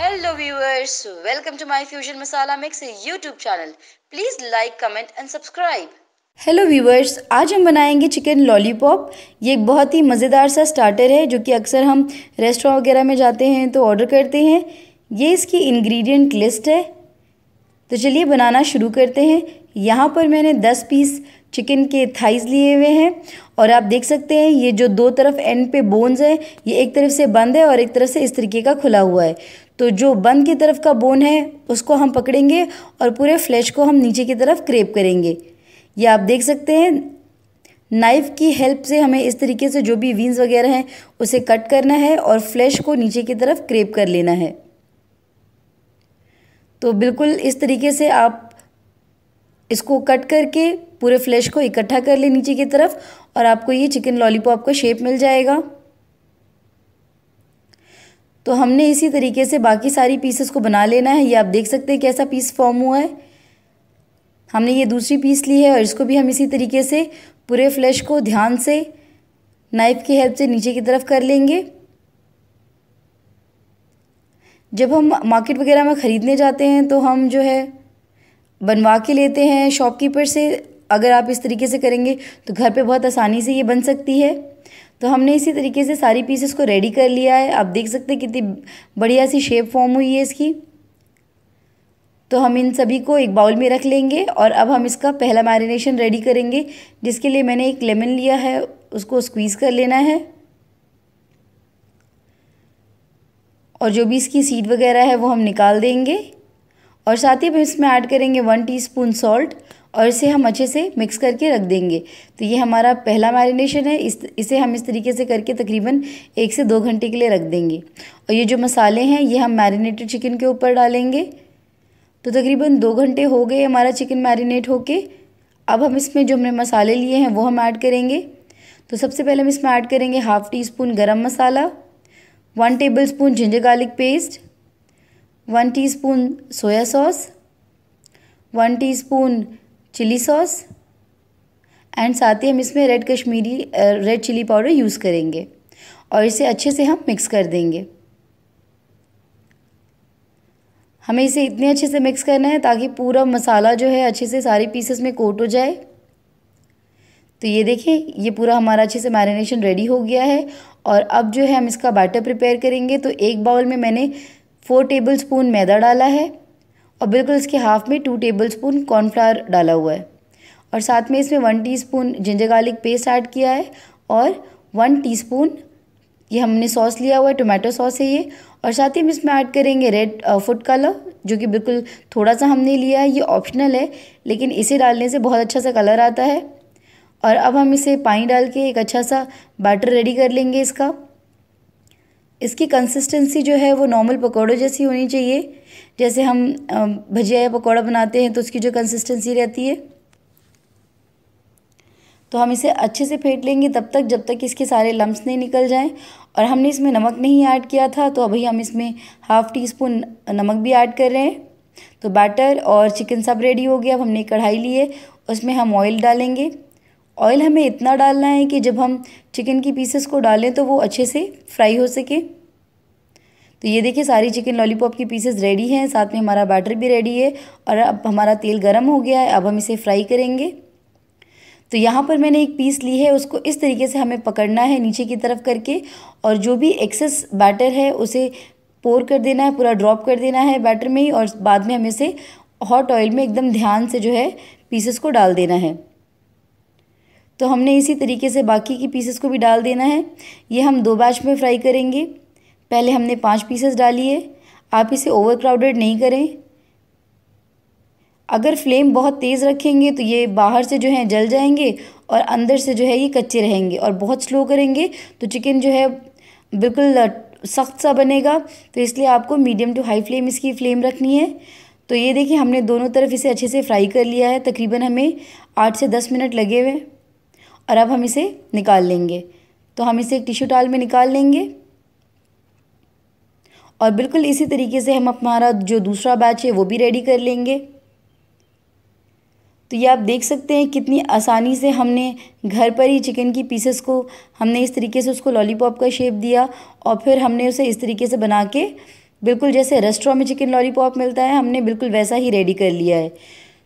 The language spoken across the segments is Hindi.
Hello viewers welcome to my fusion masala mix YouTube channel please like comment and subscribe hello viewers आज हम बनाएंगे चिकन लॉलीपॉप ये एक बहुत ही मज़ेदार सा स्टार्टर है जो कि अक्सर हम रेस्टोरेंट वगैरह में जाते हैं तो ऑर्डर करते हैं ये इसकी इंग्रेडिएंट लिस्ट है तो चलिए बनाना शुरू करते हैं यहाँ पर मैंने 10 पीस चिकन के थाइज लिए हुए हैं और आप देख सकते हैं ये जो दो तरफ एंड पे बोन्स है ये एक तरफ से बंद है और एक तरफ से इस तरीके का खुला हुआ है तो जो बंद की तरफ का बोन है उसको हम पकड़ेंगे और पूरे फ्लैश को हम नीचे की तरफ क्रेप करेंगे ये आप देख सकते हैं नाइफ़ की हेल्प से हमें इस तरीके से जो भी वीन्स वगैरह हैं उसे कट करना है और फ्लैश को नीचे की तरफ क्रेप कर लेना है तो बिल्कुल इस तरीके से आप इसको कट करके पूरे फ्लैश को इकट्ठा कर ले नीचे की तरफ और आपको ये चिकन लॉलीपॉप का शेप मिल जाएगा तो हमने इसी तरीके से बाकी सारी पीसेस को बना लेना है ये आप देख सकते हैं कैसा पीस फॉर्म हुआ है हमने ये दूसरी पीस ली है और इसको भी हम इसी तरीके से पूरे फ्लैश को ध्यान से नाइफ़ की हेल्प से नीचे की तरफ कर लेंगे जब हम मार्केट वगैरह में ख़रीदने जाते हैं तो हम जो है बनवा के लेते हैं शॉपकीपर से अगर आप इस तरीके से करेंगे तो घर पे बहुत आसानी से ये बन सकती है तो हमने इसी तरीके से सारी पीसेस को रेडी कर लिया है आप देख सकते हैं कितनी बढ़िया सी शेप फॉर्म हुई है इसकी तो हम इन सभी को एक बाउल में रख लेंगे और अब हम इसका पहला मैरिनेशन रेडी करेंगे जिसके लिए मैंने एक लेमन लिया है उसको स्क्वीज़ कर लेना है और जो भी इसकी सीड वगैरह है वो हम निकाल देंगे और साथ ही हम इसमें ऐड करेंगे वन टीस्पून सॉल्ट और इसे हम अच्छे से मिक्स करके रख देंगे तो ये हमारा पहला मैरिनेशन है इस इसे हम इस तरीके से करके तकरीबन एक से दो घंटे के लिए रख देंगे और ये जो मसाले हैं ये हम मैरिनेटेड चिकन के ऊपर डालेंगे तो तकरीबन दो घंटे हो गए हमारा चिकन मैरिनेट होके अब हम इसमें जो हमने मसाले लिए हैं वो हम ऐड करेंगे तो सबसे पहले हम इसमें ऐड करेंगे हाफ़ टी स्पून गर्म मसाला one tablespoon ginger garlic paste one teaspoon soya sauce one teaspoon chilli sauce and साथ ही हम इसमें red Kashmiri red chilli powder use करेंगे और इसे अच्छे से हम मिक्स कर देंगे हमें इसे इतने अच्छे से मिक्स करना है ताकि पूरा मसाला जो है अच्छे से सारे पीसेस में कोट हो जाए तो ये देखिए ये पूरा हमारा अच्छे से मैरिनेशन रेडी हो गया है और अब जो है हम इसका बैटर प्रिपेयर करेंगे तो एक बाउल में मैंने फ़ोर टेबल स्पून मैदा डाला है और बिल्कुल इसके हाफ में टू टेबल स्पून कॉर्नफ्लावर डाला हुआ है और साथ में इसमें one teaspoon ginger garlic paste add किया है और वन टी स्पून ये हमने सॉस लिया हुआ है टोमेटो सॉस है ये और साथ ही हम इसमें ऐड करेंगे रेड फूड कलर जो कि बिल्कुल थोड़ा सा हमने लिया है ये ऑप्शनल है लेकिन इसे डालने से बहुत अच्छा सा कलर आता है और अब हम इसे पानी डाल के एक अच्छा सा बैटर रेडी कर लेंगे इसका इसकी कंसिस्टेंसी जो है वो नॉर्मल पकौड़ों जैसी होनी चाहिए जैसे हम भजिया या पकौड़ा बनाते हैं तो उसकी जो कंसिस्टेंसी रहती है तो हम इसे अच्छे से फेंट लेंगे तब तक जब तक इसके सारे लम्ब नहीं निकल जाएं और हमने इसमें नमक नहीं ऐड किया था तो अभी हम इसमें हाफ़ टी स्पून नमक भी ऐड कर रहे हैं तो बैटर और चिकन सब रेडी हो गया अब हमने कढ़ाई लिए उसमें हम ऑयल डालेंगे ऑयल हमें इतना डालना है कि जब हम चिकन की पीसेस को डालें तो वो अच्छे से फ्राई हो सके तो ये देखिए सारी चिकन लॉलीपॉप की पीसेस रेडी हैं साथ में हमारा बैटर भी रेडी है और अब हमारा तेल गर्म हो गया है अब हम इसे फ्राई करेंगे तो यहाँ पर मैंने एक पीस ली है उसको इस तरीके से हमें पकड़ना है नीचे की तरफ करके और जो भी एक्सेस बैटर है उसे पोर कर देना है पूरा ड्रॉप कर देना है बैटर में ही और बाद में हमें इसे हॉट ऑयल में एकदम ध्यान से जो है पीसेस को डाल देना है तो हमने इसी तरीके से बाकी की पीसेस को भी डाल देना है ये हम दो बैच में फ्राई करेंगे पहले हमने पाँच पीसेस डाली है आप इसे ओवर क्राउडेड नहीं करें अगर फ्लेम बहुत तेज़ रखेंगे तो ये बाहर से जो है जल जाएंगे और अंदर से जो है ये कच्चे रहेंगे और बहुत स्लो करेंगे तो चिकन जो है बिल्कुल सख्त सा बनेगा तो इसलिए आपको मीडियम टू हाई फ्लेम इसकी फ्लेम रखनी है तो ये देखिए हमने दोनों तरफ इसे अच्छे से फ्राई कर लिया है तकरीबन हमें आठ से दस मिनट लगे हुए हैं और अब हम इसे निकाल लेंगे तो हम इसे एक टिश्यू टाल में निकाल लेंगे और बिल्कुल इसी तरीके से हम हमारा जो दूसरा बैच है वो भी रेडी कर लेंगे तो ये आप देख सकते हैं कितनी आसानी से हमने घर पर ही चिकन की पीसेस को हमने इस तरीके से उसको लॉलीपॉप का शेप दिया और फिर हमने उसे इस तरीके से बना के बिल्कुल जैसे रेस्टोरेंट में चिकन लॉलीपॉप मिलता है हमने बिल्कुल वैसा ही रेडी कर लिया है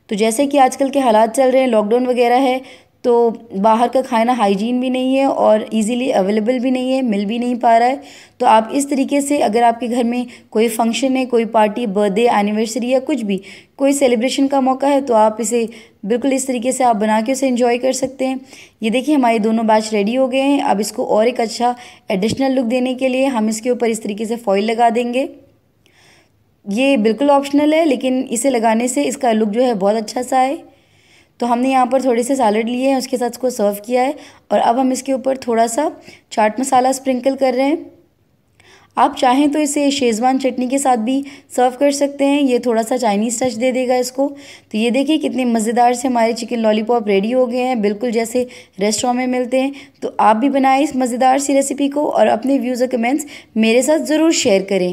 तो जैसे कि आजकल के हालात चल रहे हैं लॉकडाउन वगैरह है तो बाहर का खाना हाइजीन भी नहीं है और इजीली अवेलेबल भी नहीं है मिल भी नहीं पा रहा है तो आप इस तरीके से अगर आपके घर में कोई फंक्शन है कोई पार्टी बर्थडे एनिवर्सरी या कुछ भी कोई सेलिब्रेशन का मौका है तो आप इसे बिल्कुल इस तरीके से आप बना के उसे इंजॉय कर सकते हैं ये देखिए हमारे दोनों बैच रेडी हो गए हैं अब इसको और एक अच्छा एडिशनल लुक देने के लिए हम इसके ऊपर इस तरीके से फॉइल लगा देंगे ये बिल्कुल ऑप्शनल है लेकिन इसे लगाने से इसका लुक जो है बहुत अच्छा सा है तो हमने यहाँ पर थोड़े से सैलड लिए हैं उसके साथ इसको सर्व किया है और अब हम इसके ऊपर थोड़ा सा चाट मसाला स्प्रिंकल कर रहे हैं आप चाहें तो इसे शेज़वान चटनी के साथ भी सर्व कर सकते हैं ये थोड़ा सा चाइनीज़ टच दे देगा इसको तो ये देखिए कितने मज़ेदार से हमारे चिकन लॉलीपॉप रेडी हो गए हैं बिल्कुल जैसे रेस्टोरेंट में मिलते हैं तो आप भी बनाएं इस मज़ेदार सी रेसिपी को और अपने व्यूज़ और कमेंट्स मेरे साथ ज़रूर शेयर करें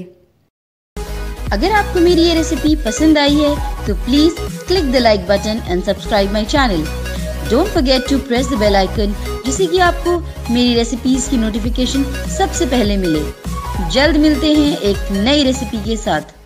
अगर आपको मेरी ये रेसिपी पसंद आई है तो please click the like button and subscribe my channel. Don't forget to press the bell icon जिससे कि आपको मेरी रेसिपीज की नोटिफिकेशन सबसे पहले मिले जल्द मिलते हैं एक नई रेसिपी के साथ